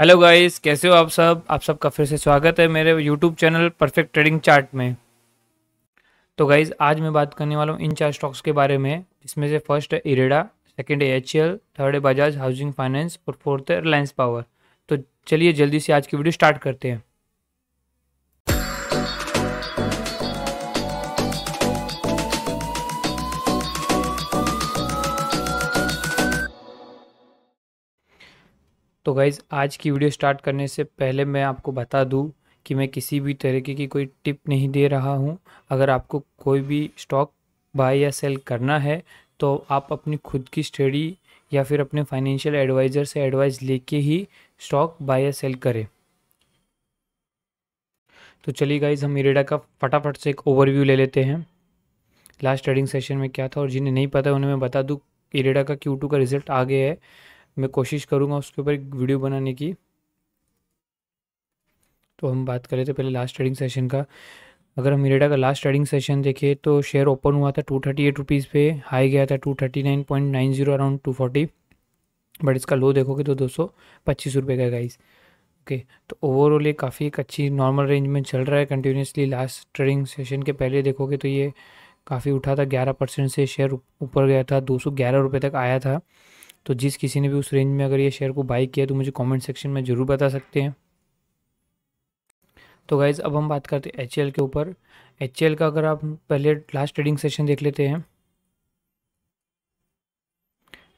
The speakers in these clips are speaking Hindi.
हेलो गाइस कैसे हो आप सब आप सबका फिर से स्वागत है मेरे YouTube channel perfect trading chart में तो गाइस आज मैं बात करने वाला हूँ इन चार स्टॉक्स के बारे में जिसमें से फर्स्ट है इरेडा सेकेंड है एच थर्ड है बजाज हाउसिंग फाइनेंस और फोर्थ है रिलायंस पावर तो चलिए जल्दी से आज की वीडियो स्टार्ट करते हैं तो गाइज़ आज की वीडियो स्टार्ट करने से पहले मैं आपको बता दूँ कि मैं किसी भी तरीके की कोई टिप नहीं दे रहा हूँ अगर आपको कोई भी स्टॉक बाय या सेल करना है तो आप अपनी खुद की स्टडी या फिर अपने फाइनेंशियल एडवाइज़र से एडवाइस लेके ही स्टॉक बाय या सेल करें तो चलिए गाइज हम इरेडा का फटाफट से एक ओवरव्यू ले लेते हैं लास्ट ट्रेडिंग सेशन में क्या था और जिन्हें नहीं पता उन्हें मैं बता दूँ इरेडा का क्यू टू का रिजल्ट आ गया है मैं कोशिश करूँगा उसके ऊपर एक वीडियो बनाने की तो हम बात करें थे पहले लास्ट ट्रेडिंग सेशन का अगर हम मिरेडा का लास्ट ट्रेडिंग सेशन देखें तो शेयर ओपन हुआ था टू थर्टी एट रुपीज़ पे हाई गया था two thirty nine point nine zero around two forty but इसका लो देखोगे तो दो सौ पच्चीस रुपये का गाइस ओके तो ओवरऑल ये काफ़ी एक अच्छी नॉर्मल रेंज में चल रहा है कंटिन्यूसली लास्ट ट्रेडिंग सेशन के पहले देखोगे तो ये काफ़ी उठा था ग्यारह परसेंट से शेयर ऊपर गया था दो सौ ग्यारह रुपये तक आया था तो जिस किसी ने भी उस रेंज में अगर ये शेयर को बाई किया तो मुझे कमेंट सेक्शन में ज़रूर बता सकते हैं तो गाइज़ अब हम बात करते हैं एच के ऊपर एच का अगर आप पहले लास्ट ट्रेडिंग सेशन देख लेते हैं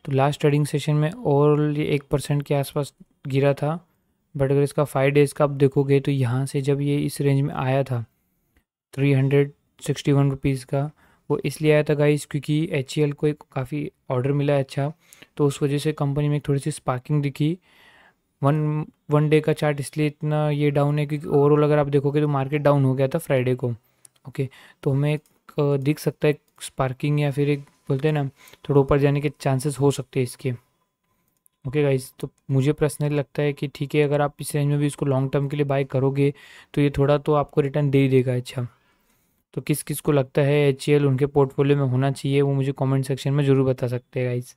तो लास्ट ट्रेडिंग सेशन में ओवरऑल ये एक परसेंट के आसपास गिरा था बट अगर इसका फाइव डेज़ का आप देखोगे तो यहाँ से जब ये इस रेंज में आया था three hundred sixty one rupees का वो इसलिए आया था गाइज़ क्योंकि एच को एक काफ़ी ऑर्डर मिला अच्छा तो उस वजह से कंपनी में थोड़ी सी स्पार्किंग दिखी वन वन डे का चार्ट इसलिए इतना ये डाउन है क्योंकि ओवरऑल अगर आप देखोगे तो मार्केट डाउन हो गया था फ्राइडे को ओके तो हमें एक दिख सकता है स्पार्किंग या फिर एक बोलते हैं ना थोड़ा ऊपर जाने के चांसेस हो सकते हैं इसके ओके गाइज तो मुझे पर्सनली लगता है कि ठीक है अगर आप इस रेंज में भी इसको लॉन्ग टर्म के लिए बाय करोगे तो ये थोड़ा तो आपको रिटर्न दे ही देगा अच्छा तो किस किस को लगता है एच e उनके पोर्टफोलियो में होना चाहिए वो मुझे कमेंट सेक्शन में ज़रूर बता सकते हैं गाइज़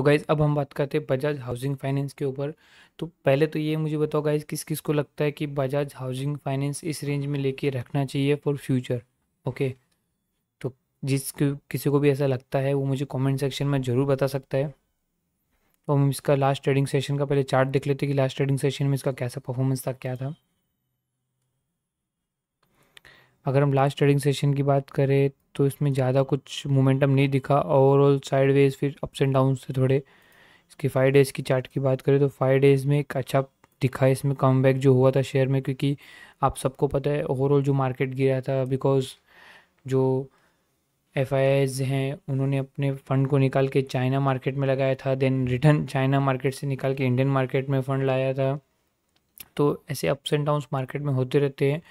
तो गाइज़ अब हम बात करते हैं बजाज हाउसिंग फाइनेंस के ऊपर तो पहले तो ये मुझे बताओ गाइज़ किस किस को लगता है कि बजाज हाउसिंग फाइनेंस इस रेंज में लेके रखना चाहिए फॉर फ्यूचर ओके तो जिस किसी को भी ऐसा लगता है वो मुझे कमेंट सेक्शन में ज़रूर बता सकता है तो हम इसका लास्ट ट्रेडिंग सेशन का पहले चार्ट देख लेते कि लास्ट ट्रेडिंग सेशन में इसका कैसा परफॉर्मेंस था क्या था अगर हम लास्ट ट्रेडिंग सेशन की बात करें तो इसमें ज़्यादा कुछ मोमेंटम नहीं दिखा ओवरऑल साइड वेज फिर अप्स एंड डाउन से थोड़े इसके फाइव डेज़ की चार्ट की बात करें तो फाइव डेज़ में एक अच्छा दिखा इसमें कम बैक जो हुआ था शेयर में क्योंकि आप सबको पता है ओवरऑल जो मार्केट गिरा था बिकॉज जो एफ हैं उन्होंने अपने फ़ंड को निकाल के चाइना मार्केट में लगाया था देन रिटर्न चाइना मार्केट से निकाल के इंडियन मार्केट में फ़ंड लाया था तो ऐसे अप्स एंड डाउन्स मार्केट में होते रहते हैं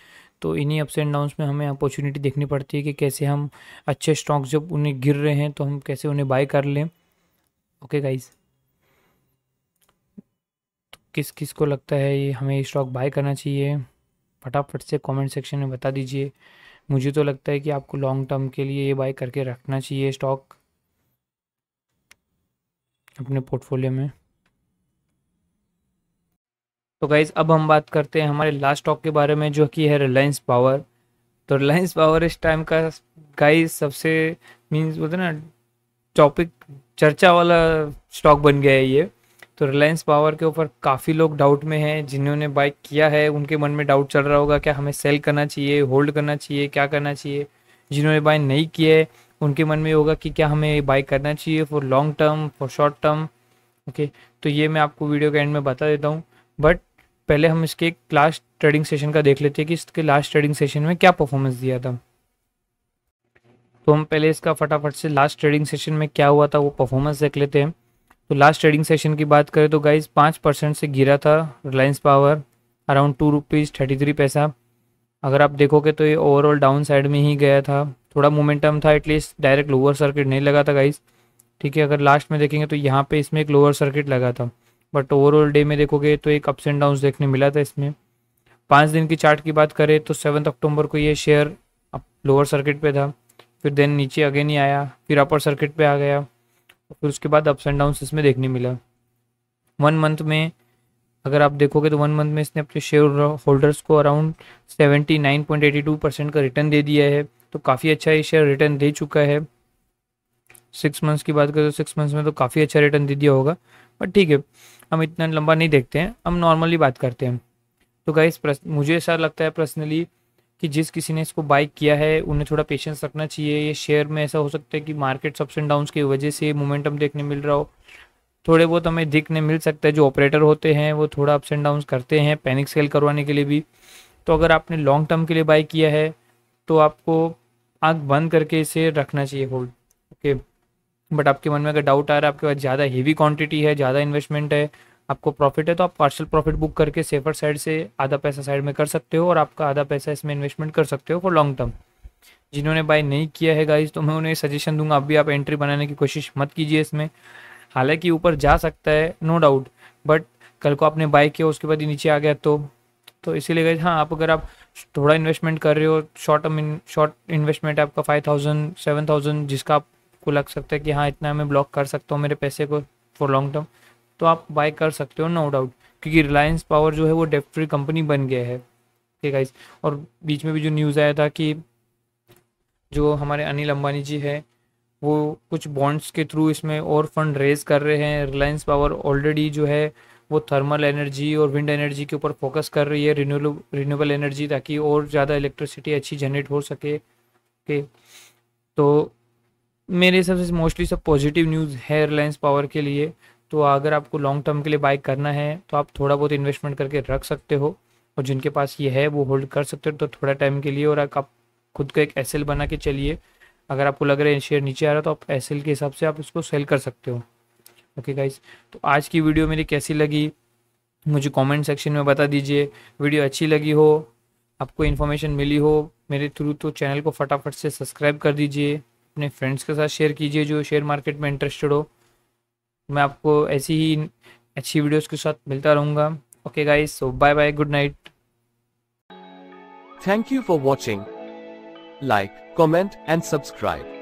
तो इन्हीं अप्स एंड डाउन्स में हमें अपॉर्चुनिटी देखनी पड़ती है कि कैसे हम अच्छे स्टॉक्स जब उन्हें गिर रहे हैं तो हम कैसे उन्हें बाय कर लें ओके गाइज़ तो किस किस को लगता है ये हमें स्टॉक बाय करना चाहिए फटाफट से कमेंट सेक्शन में बता दीजिए मुझे तो लगता है कि आपको लॉन्ग टर्म के लिए ये बाय करके रखना चाहिए स्टॉक अपने पोर्टफोलियो में तो गाइज़ अब हम बात करते हैं हमारे लास्ट स्टॉक के बारे में जो कि है रिलायंस पावर तो रिलायंस पावर इस टाइम का गाइज सबसे मीन्स बोलते ना टॉपिक चर्चा वाला स्टॉक बन गया है ये तो रिलायंस पावर के ऊपर काफ़ी लोग डाउट में हैं जिन्होंने बाइक किया है उनके मन में डाउट चल रहा होगा क्या हमें सेल करना चाहिए होल्ड करना चाहिए क्या करना चाहिए जिन्होंने बाय नहीं किया है उनके मन में होगा कि क्या हमें बाइक करना चाहिए for long term for short term okay तो ये मैं आपको वीडियो के एंड में बता देता हूँ बट पहले हम इसके एक लास्ट ट्रेडिंग सेशन का देख लेते हैं कि इसके लास्ट ट्रेडिंग सेशन में क्या परफॉर्मेंस दिया था तो हम पहले इसका फटाफट से लास्ट ट्रेडिंग सेशन में क्या हुआ था वो परफॉर्मेंस देख लेते हैं तो लास्ट ट्रेडिंग सेशन की बात करें तो गाइज पाँच परसेंट से गिरा था Reliance Power around two rupees thirty three पैसा अगर आप देखोगे तो ये ओवरऑल डाउन साइड में ही गया था थोड़ा मोमेंटम था एटलीस्ट डायरेक्ट लोअर सर्किट नहीं लगा था गाइज ठीक है अगर लास्ट में देखेंगे तो यहाँ पे इसमें एक लोअर सर्किट लगा था बट ओवरऑल डे में देखोगे तो एक अप्स एंड डाउन देखने मिला था इसमें पाँच दिन की चार्ट की बात करें तो सेवन्थ अक्टूबर को ये शेयर लोअर सर्किट पे था फिर देन नीचे अगेन नहीं आया फिर अपर सर्किट पे आ गया फिर उसके बाद अप्स एंड डाउन्स इसमें देखने मिला वन मंथ में अगर आप देखोगे तो वन मंथ में इसने अपने शेयर होल्डर्स को around seventy nine point eighty two percent का रिटर्न दे दिया है तो काफ़ी अच्छा ये शेयर रिटर्न दे चुका है सिक्स मंथ्स की बात करें तो सिक्स मंथ्स में तो काफ़ी अच्छा रिटर्न दे दिया होगा बट ठीक है हम इतना लंबा नहीं देखते हैं हम नॉर्मली बात करते हैं तो गाइस मुझे ऐसा लगता है पर्सनली कि जिस किसी ने इसको बाइक किया है उन्हें थोड़ा पेशेंस रखना चाहिए ये शेयर में ऐसा हो सकता है कि मार्केट अप्स एंड डाउन्स की वजह से मोमेंटम देखने मिल रहा हो थोड़े बहुत हमें दिखने मिल सकता है जो ऑपरेटर होते हैं वो थोड़ा अप्स एंड डाउन्स करते हैं पैनिक सेल करवाने के लिए भी तो अगर आपने लॉन्ग टर्म के लिए बाइक किया है तो आपको आँख बंद करके इसे रखना चाहिए होल्ड ओके okay. बट आपके मन में अगर डाउट आ रहा है आपके पास ज़्यादा हीवी क्वांटिटी है ज़्यादा इन्वेस्टमेंट है आपको प्रॉफिट है तो आप पार्शल प्रॉफिट बुक करके सेफर साइड से आधा पैसा साइड में कर सकते हो और आपका आधा पैसा इसमें इन्वेस्टमेंट कर सकते हो फॉर लॉन्ग टर्म जिन्होंने बाय नहीं किया है गाइज तो मैं उन्हें सजेशन दूंगा अब भी आप एंट्री बनाने की कोशिश मत कीजिए इसमें हालांकि ऊपर जा सकता है नो डाउट बट कल को आपने बाय किया उसके बाद ही नीचे आ गया तो तो इसीलिए गाइज हाँ आप अगर आप थोड़ा इन्वेस्टमेंट कर रहे हो शॉर्ट टर्म शॉर्ट इन्वेस्टमेंट आपका फाइव थाउजेंड सेवन थाउजेंड जिसका आप आपको लग सकता है कि हाँ इतना मैं ब्लॉक कर सकता हूँ मेरे पैसे को फॉर लॉन्ग टर्म तो आप बाय कर सकते हो नो डाउट क्योंकि रिलायंस पावर जो है वो डेप फ्री कंपनी बन गया है ठीक है और बीच में भी जो न्यूज़ आया था कि जो हमारे अनिल अंबानी जी है वो कुछ बॉन्ड्स के थ्रू इसमें और फंड रेज कर रहे हैं रिलायंस पावर ऑलरेडी जो है वो थर्मल एनर्जी और विंड एनर्जी के ऊपर फोकस कर रही है रिन्यूबल एनर्जी ताकि और ज़्यादा इलेक्ट्रिसिटी अच्छी जनरेट हो सके के तो मेरे हिसाब से मोस्टली सब पॉजिटिव न्यूज़ है रिलायंस पावर के लिए तो अगर आपको लॉन्ग टर्म के लिए बाइक करना है तो आप थोड़ा बहुत इन्वेस्टमेंट करके रख सकते हो और जिनके पास ये है वो होल्ड कर सकते हो तो थोड़ा टाइम के लिए और आप खुद का एक एस बना के चलिए अगर आपको लग रहा है शेयर नीचे आ रहा है तो आप एस के हिसाब से आप इसको सेल कर सकते हो ओके गाइज तो आज की वीडियो मेरी कैसी लगी मुझे कमेंट सेक्शन में बता दीजिए वीडियो अच्छी लगी हो आपको इन्फॉर्मेशन मिली हो मेरे थ्रू तो चैनल को फटाफट से सब्सक्राइब कर दीजिए अपने फ्रेंड्स के साथ शेयर कीजिए जो शेयर मार्केट में इंटरेस्टेड हो मैं आपको ऐसी ही अच्छी वीडियोस के साथ मिलता रहूंगा okay guys so bye bye good night thank you for watching like comment and subscribe